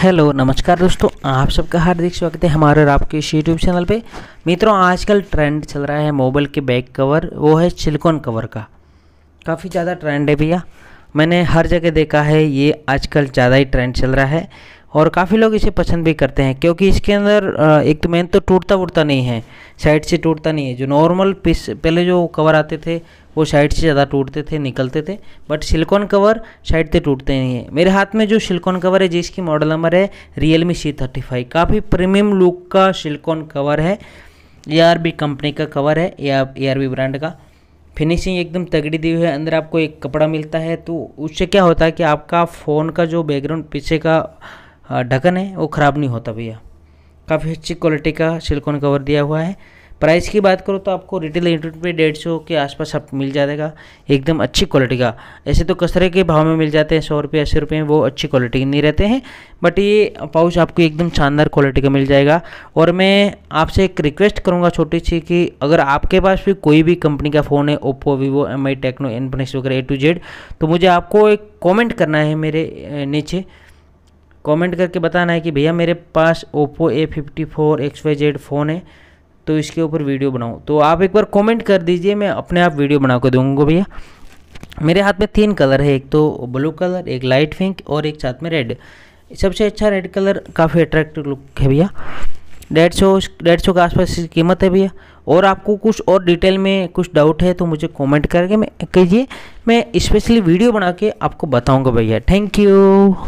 hello नमस्कार दोस्तों आप सबका हार्दिक स्वागत है हमारे और आपके इस यूट्यूब चैनल पे मित्रों आजकल ट्रेंड चल रहा है मोबाइल के बैक कवर वो है सिलिकॉन कवर का काफ़ी ज़्यादा ट्रेंड है भैया मैंने हर जगह देखा है ये आजकल ज़्यादा ही ट्रेंड चल रहा है और काफ़ी लोग इसे पसंद भी करते हैं क्योंकि इसके अंदर एक तो मेन तो टूटता वूटता नहीं है साइड से टूटता नहीं है जो नॉर्मल पीस पहले जो कवर आते थे वो साइड से ज़्यादा टूटते थे निकलते थे बट सिलिकॉन कवर साइड से टूटते नहीं है मेरे हाथ में जो सिलिकॉन कवर है जिसकी मॉडल नंबर है Realme C thirty five काफ़ी प्रीमियम लुक का सिलिकॉन कवर है ए आर बी कंपनी का कवर है ए आर बी ब्रांड का फिनिशिंग एकदम तगड़ी दी हुई है अंदर आपको एक कपड़ा मिलता है तो उससे क्या होता है कि आपका फ़ोन का जो बैकग्राउंड पीछे का ढकन है वो ख़राब नहीं होता भैया काफ़ी अच्छी क्वालिटी का सिलकोन कवर दिया हुआ है प्राइस की बात करो तो आपको रिटेल आउटलेट पे डेढ़ सौ के आसपास आप मिल जाएगा एकदम अच्छी क्वालिटी का ऐसे तो कसरे के भाव में मिल जाते हैं सौ रुपये अस्सी रुपये वो अच्छी क्वालिटी के नहीं रहते हैं बट ये पाउच आपको एकदम शानदार क्वालिटी का मिल जाएगा और मैं आपसे एक रिक्वेस्ट करूँगा छोटी सी कि अगर आपके पास भी कोई भी कंपनी का फ़ोन है Oppo Vivo M I Tecno Infinix वगैरह ए टू जेड तो मुझे आपको एक कॉमेंट करना है मेरे नीचे कमेंट करके बताना है कि भैया मेरे पास Oppo A fifty four X Y Z phone है तो इसके ऊपर वीडियो बनाऊँ तो आप एक बार कमेंट कर दीजिए मैं अपने आप वीडियो बना कर दूँगा भैया मेरे हाथ में तीन कलर है एक तो ब्लू कलर एक लाइट पिंक और एक साथ में रेड सबसे अच्छा रेड कलर काफ़ी अट्रैक्टिव लुक है भैया डेढ़ सौ डेढ़ सौ के आसपास इसकी कीमत है भैया और आपको कुछ और डिटेल में कुछ डाउट है तो मुझे कमेंट करके मैं कहिए मैं स्पेशली वीडियो बना के आपको बताऊंगा भैया थैंक यू